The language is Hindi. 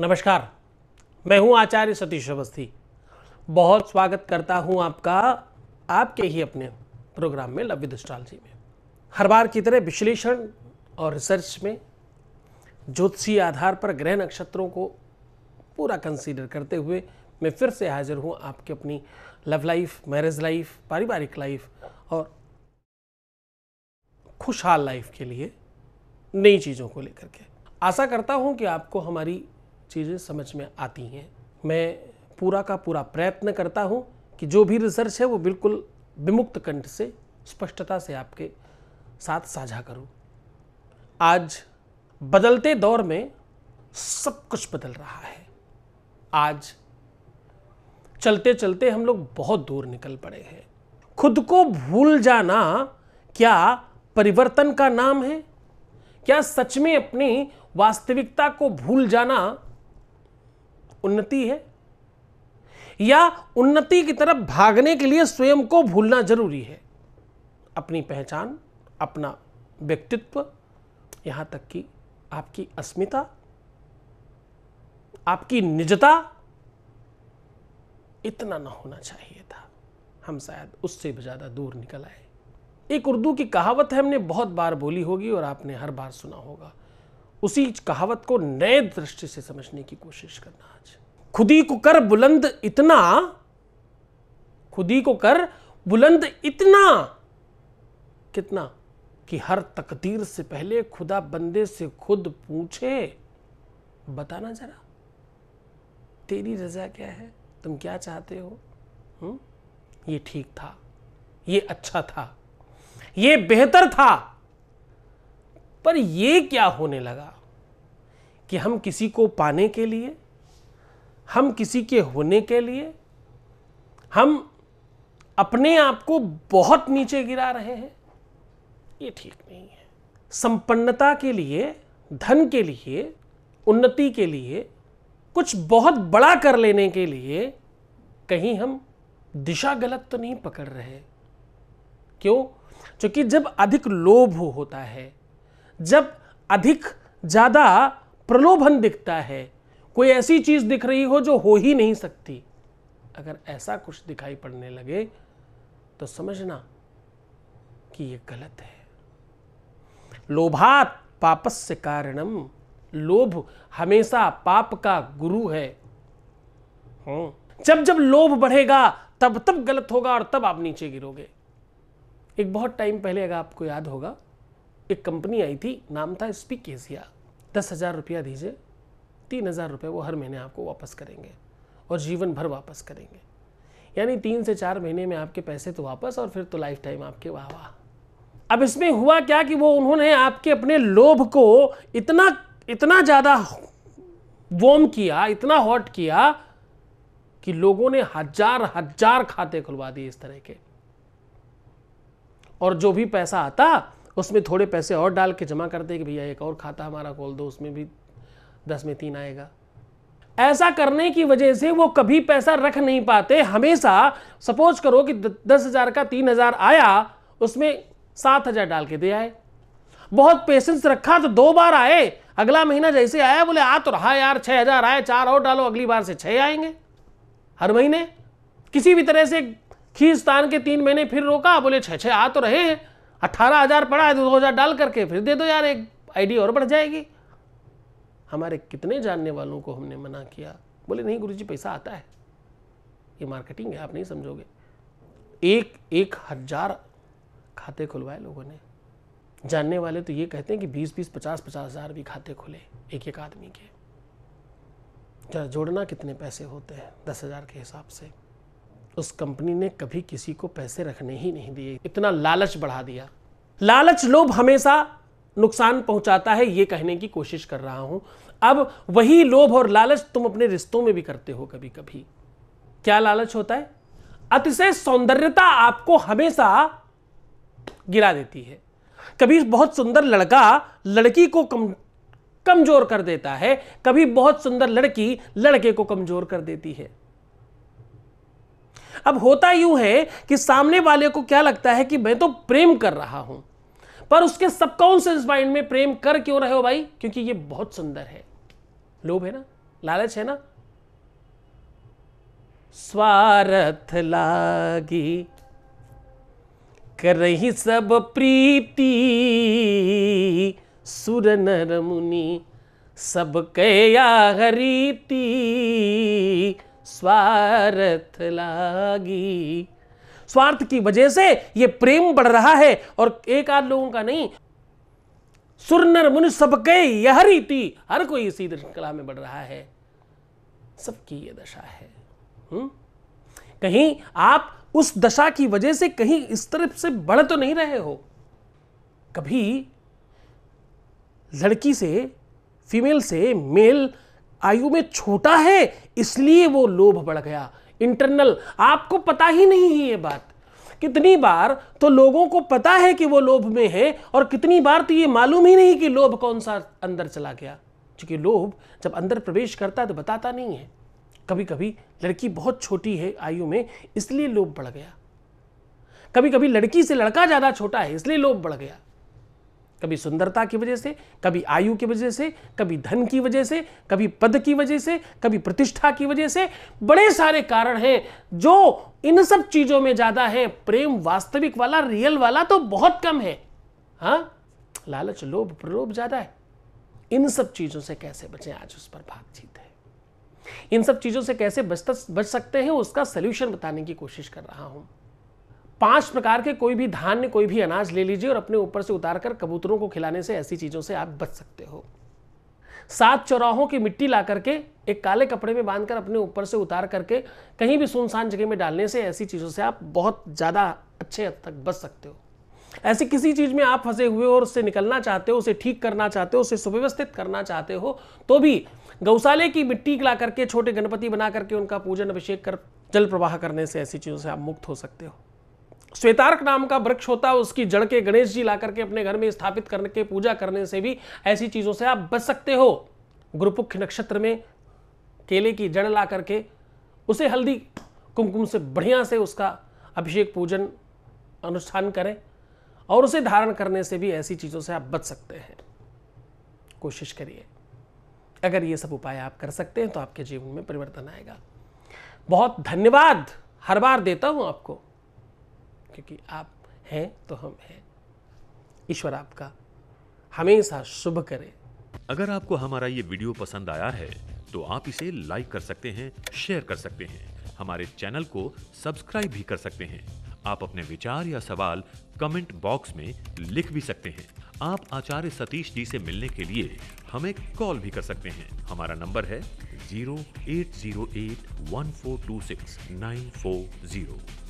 नमस्कार मैं हूं आचार्य सतीश अवस्थी बहुत स्वागत करता हूं आपका आपके ही अपने प्रोग्राम में लव विद जी में हर बार की तरह विश्लेषण और रिसर्च में ज्योतिषी आधार पर ग्रह नक्षत्रों को पूरा कंसीडर करते हुए मैं फिर से हाजिर हूँ आपकी अपनी लव लाइफ मैरिज लाइफ पारिवारिक लाइफ और खुशहाल लाइफ के लिए नई चीज़ों को लेकर के आशा करता हूँ कि आपको हमारी चीज़ें समझ में आती हैं मैं पूरा का पूरा प्रयत्न करता हूँ कि जो भी रिसर्च है वो बिल्कुल विमुक्त कंठ से स्पष्टता से आपके साथ साझा करूँ आज बदलते दौर में सब कुछ बदल रहा है आज चलते चलते हम लोग बहुत दूर निकल पड़े हैं खुद को भूल जाना क्या परिवर्तन का नाम है क्या सच में अपनी वास्तविकता को भूल जाना उन्नति है या उन्नति की तरफ भागने के लिए स्वयं को भूलना जरूरी है अपनी पहचान अपना व्यक्तित्व यहां तक कि आपकी अस्मिता आपकी निजता इतना ना होना चाहिए था हम शायद उससे भी ज़्यादा दूर निकल आए एक उर्दू की कहावत है हमने बहुत बार बोली होगी और आपने हर बार सुना होगा उसी कहावत को नए दृष्टि से समझने की कोशिश करना आज खुदी को कर बुलंद इतना खुदी को कर बुलंद इतना कितना कि हर तकदीर से पहले खुदा बंदे से खुद पूछे बताना जरा तेरी रजा क्या है तुम क्या चाहते हो हुँ? हम्म? ये ठीक था ये अच्छा था ये बेहतर था पर ये क्या होने लगा कि हम किसी को पाने के लिए हम किसी के होने के लिए हम अपने आप को बहुत नीचे गिरा रहे हैं ये ठीक नहीं है संपन्नता के लिए धन के लिए उन्नति के लिए कुछ बहुत बड़ा कर लेने के लिए कहीं हम दिशा गलत तो नहीं पकड़ रहे क्यों क्योंकि जब अधिक लोभ हो होता है जब अधिक ज़्यादा प्रलोभन दिखता है कोई ऐसी चीज़ दिख रही हो जो हो ही नहीं सकती अगर ऐसा कुछ दिखाई पड़ने लगे तो समझना कि ये गलत है लोभात पापस से कारणम लोभ हमेशा पाप का गुरु है हम्म। जब जब लोभ बढ़ेगा तब तब गलत होगा और तब आप नीचे गिरोगे एक बहुत टाइम पहले अगर आपको याद होगा एक कंपनी आई थी नाम था एस पी केसिया दस हज़ार रुपया दीजिए तीन हज़ार रुपये वो हर महीने आपको वापस करेंगे और जीवन भर वापस करेंगे यानी तीन से चार महीने में आपके पैसे तो वापस और फिर तो लाइफ टाइम आपके वाह वाह अब इसमें हुआ क्या कि वो उन्होंने आपके अपने लोभ को इतना इतना ज़्यादा वॉर्म किया इतना हॉट किया कि लोगों ने हजार हजार खाते खुलवा दिए इस तरह के और जो भी पैसा आता उसमें थोड़े पैसे और डाल के जमा करते कि भैया एक और खाता हमारा खोल दो उसमें भी दस में तीन आएगा ऐसा करने की वजह से वो कभी पैसा रख नहीं पाते हमेशा सपोज करो कि दस हज़ार का तीन हज़ार आया उसमें सात हज़ार डाल के दे आए बहुत पेशेंस रखा तो दो बार आए अगला महीना जैसे आया बोले आ तो रहा यार छः हज़ार आए चार और डालो अगली बार से छह आएंगे हर महीने किसी भी तरह से खींच के तीन महीने फिर रोका बोले छह छह आ तो रहे हैं अट्ठारह हज़ार पड़ा है तो दो हज़ार डाल करके फिर दे दो यार एक आईडी और बढ़ जाएगी हमारे कितने जानने वालों को हमने मना किया बोले नहीं गुरु जी पैसा आता है ये मार्केटिंग है आप नहीं समझोगे एक एक हज़ार खाते खुलवाए लोगों ने जानने वाले तो ये कहते हैं कि बीस बीस पचास पचास हज़ार भी खाते खुले एक एक आदमी के जरा जोड़ना कितने पैसे होते हैं दस हज़ार के हिसाब से उस कंपनी ने कभी किसी को पैसे रखने ही नहीं दिए इतना लालच बढ़ा दिया लालच लोभ हमेशा नुकसान पहुंचाता है ये कहने की कोशिश कर रहा हूं अब वही लोभ और लालच तुम अपने रिश्तों में भी करते हो कभी कभी क्या लालच होता है अतिशय सौंदर्यता आपको हमेशा गिरा देती है कभी बहुत सुंदर लड़का लड़की को कम कमजोर कर देता है कभी बहुत सुंदर लड़की लड़के को कमजोर कर देती है अब होता यूं है कि सामने वाले को क्या लगता है कि मैं तो प्रेम कर रहा हूं पर उसके सबकॉन्सियस माइंड में प्रेम कर क्यों रहे हो भाई क्योंकि ये बहुत सुंदर है लोभ है ना लालच है ना स्वार्थ लागी कर रही सब प्रीति सुर नर मुनि सब कया हरीती स्वार्थ लागी स्वार्थ की वजह से ये प्रेम बढ़ रहा है और एक आध लोगों का नहीं सुरनर मुनि सबके यह रीति हर कोई इसी कला में बढ़ रहा है सबकी ये दशा है हुँ? हम्म? कहीं आप उस दशा की वजह से कहीं इस तरफ से बढ़ तो नहीं रहे हो कभी लड़की से फीमेल से मेल आयु में छोटा है इसलिए वो लोभ बढ़ गया इंटरनल आपको पता ही नहीं है ये बात कितनी बार तो लोगों को पता है कि वो लोभ में है और कितनी बार तो ये मालूम ही नहीं कि लोभ कौन सा अंदर चला गया क्योंकि लोभ जब अंदर प्रवेश करता है तो बताता नहीं है कभी कभी लड़की बहुत छोटी है आयु में इसलिए लोभ बढ़ गया कभी कभी लड़की से लड़का ज़्यादा छोटा है इसलिए लोभ बढ़ गया कभी सुंदरता की वजह से कभी आयु की वजह से कभी धन की वजह से कभी पद की वजह से कभी प्रतिष्ठा की वजह से बड़े सारे कारण हैं जो इन सब चीजों में ज्यादा है प्रेम वास्तविक वाला रियल वाला तो बहुत कम है हाँ लालच लोभ प्रलोभ ज्यादा है इन सब चीजों से कैसे बचें आज उस पर बातचीत है इन सब चीजों से कैसे बच सकते हैं उसका सोल्यूशन बताने की कोशिश कर रहा हूं पांच प्रकार के कोई भी धान्य कोई भी अनाज ले लीजिए और अपने ऊपर से उतारकर कबूतरों को खिलाने से ऐसी चीजों से आप बच सकते हो सात चौराहों की मिट्टी ला करके एक काले कपड़े में बांधकर अपने ऊपर से उतार करके कहीं भी सुनसान जगह में डालने से ऐसी चीज़ों से आप बहुत ज़्यादा अच्छे हद तक बच सकते हो ऐसी किसी चीज़ में आप फंसे हुए हो और उससे निकलना चाहते हो उसे ठीक करना चाहते हो उसे सुव्यवस्थित करना चाहते हो तो भी गौशाले की मिट्टी ला करके छोटे गणपति बना करके उनका पूजन अभिषेक कर जल प्रवाह करने से ऐसी चीज़ों से आप मुक्त हो सकते हो श्वेतार्क नाम का वृक्ष होता है उसकी जड़ के गणेश जी ला करके अपने घर में स्थापित करने के पूजा करने से भी ऐसी चीज़ों से आप बच सकते हो गुरुपुख नक्षत्र में केले की जड़ ला करके उसे हल्दी कुमकुम से बढ़िया से उसका अभिषेक पूजन अनुष्ठान करें और उसे धारण करने से भी ऐसी चीज़ों से आप बच सकते हैं कोशिश करिए अगर ये सब उपाय आप कर सकते हैं तो आपके जीवन में परिवर्तन आएगा बहुत धन्यवाद हर बार देता हूँ आपको क्योंकि आप हैं तो हम हैं ईश्वर आपका हमेशा शुभ करे अगर आपको हमारा ये वीडियो पसंद आया है तो आप इसे लाइक कर सकते हैं शेयर कर सकते हैं हमारे चैनल को सब्सक्राइब भी कर सकते हैं आप अपने विचार या सवाल कमेंट बॉक्स में लिख भी सकते हैं आप आचार्य सतीश जी से मिलने के लिए हमें कॉल भी कर सकते हैं हमारा नंबर है zero eight zero eight one four two six nine four zero